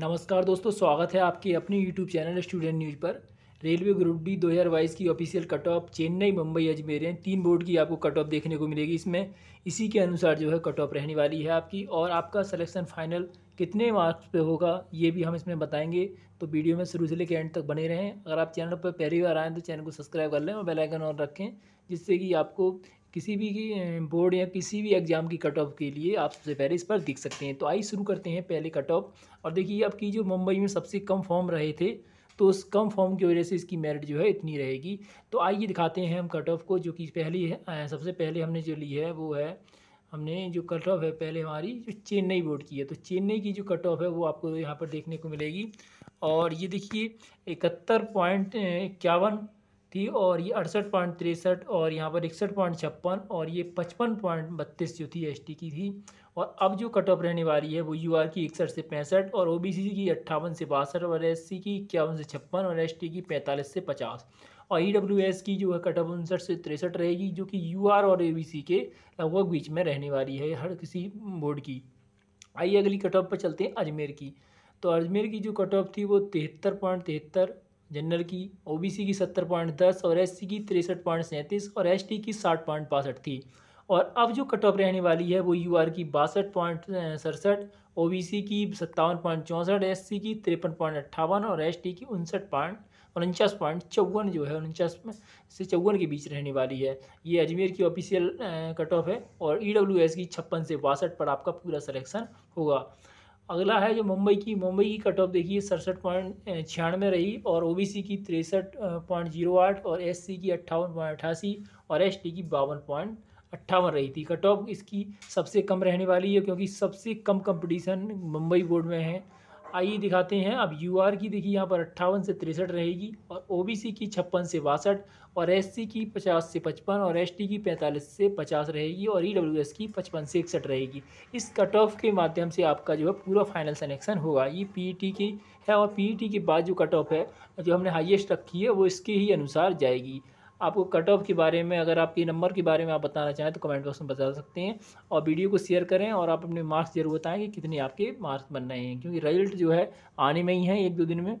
नमस्कार दोस्तों स्वागत है आपके अपने यूट्यूब चैनल स्टूडेंट न्यूज़ पर रेलवे ग्रुप डी दो हज़ार बाईस की official cut off Chennai Mumbai Ajmer तीन बोर्ड की आपको कट ऑफ देखने को मिलेगी इसमें इसी के अनुसार जो है कट ऑफ रहने वाली है आपकी और आपका सिलेक्शन फाइनल कितने मार्क्स पे होगा ये भी हम इसमें बताएंगे तो वीडियो में शुरू से लेकर एंड तक बने रहें अगर आप चैनल पर पहली बार आएँ तो चैनल को सब्सक्राइब कर लें और बेलाइकन ऑन रखें जिससे कि आपको किसी भी बोर्ड या किसी भी एग्ज़ाम की कट ऑफ के लिए आप सबसे पहले इस पर देख सकते हैं तो आइए शुरू करते हैं पहले कट ऑफ और देखिए अब की जो मुंबई में सबसे कम फॉर्म रहे थे तो उस कम फॉर्म की वजह से इसकी मेरिट जो है इतनी रहेगी तो आइए दिखाते हैं हम कट ऑफ को जो कि पहली है सबसे पहले हमने जो ली है वो है हमने जो कट ऑफ है पहले हमारी जो चेन्नई बोर्ड की है तो चेन्नई की जो कट ऑफ है वो आपको यहाँ पर देखने को मिलेगी और ये देखिए इकहत्तर पॉइंट इक्यावन थी और ये अड़सठ पॉइंट तिरसठ और यहाँ पर इकसठ पॉइंट छप्पन और ये पचपन पॉइंट बत्तीस जो थी एस की थी और अब जो कट ऑफ रहने वाली है वो आर की इकसठ से पैंसठ और ओ की अट्ठावन से बासठ और एस की इक्यावन से छप्पन और एस की पैंतालीस से पचास और ई की जो है कट ऑफ उनसठ से तिरसठ रहेगी जो कि यू और ए के लगभग बीच में रहने वाली है हर किसी बोर्ड की आइए अगली कट ऑफ पर चलते हैं अजमेर की तो अजमेर की जो कट ऑफ थी वो तिहत्तर पॉइंट तिहत्तर जनरल की ओबीसी की सत्तर पॉइंट दस और एससी की तिरसठ पॉइंट सैंतीस और एसटी की साठ पॉइंट बासठ थी और अब जो कट ऑफ रहने वाली है वो यूआर की बासठ पॉइंट सड़सठ ओ की सत्तावन पॉइंट चौंसठ एस की तिरपन पॉइंट अट्ठावन और एस की उनसठ पॉइंट उनचास पॉइंट चौवन जो है उनचास से चौवन के बीच रहने वाली है ये अजमेर की ऑफिशियल कट ऑफ है और ई e की छप्पन से बासठ पर आपका पूरा सलेक्शन होगा अगला है जो मुंबई की मुंबई की कट ऑफ देखिए सड़सठ पॉइंट छियानवे रही और ओबीसी की तिरसठ पॉइंट जीरो आठ और एससी की अट्ठावन पॉइंट अट्ठासी और एसटी की बावन पॉइंट अट्ठावन रही थी कट ऑफ इसकी सबसे कम रहने वाली है क्योंकि सबसे कम कंपटीशन मुंबई बोर्ड में है आइए दिखाते हैं अब आर की देखिए यहाँ पर अट्ठावन से तिरसठ रहेगी और सी की छप्पन से बासठ और सी की पचास से पचपन और टी की पैंतालीस से पचास रहेगी और एस e की पचपन से इकसठ रहेगी इस कट ऑफ के माध्यम से आपका जो है पूरा फाइनल सेलेक्शन होगा ये टी e की है और टी e के बाद जो कट ऑफ है जो हमने हाइएस्ट रखी है वो इसके ही अनुसार जाएगी आपको कट ऑफ के बारे में अगर आपके नंबर के बारे में आप बताना चाहें तो कमेंट बॉक्स में बता सकते हैं और वीडियो को शेयर करें और आप अपने मार्क्स जरूर बताएं कि कितने आपके मार्क्स बन रहे हैं क्योंकि रिजल्ट जो है आने में ही है एक दो दिन में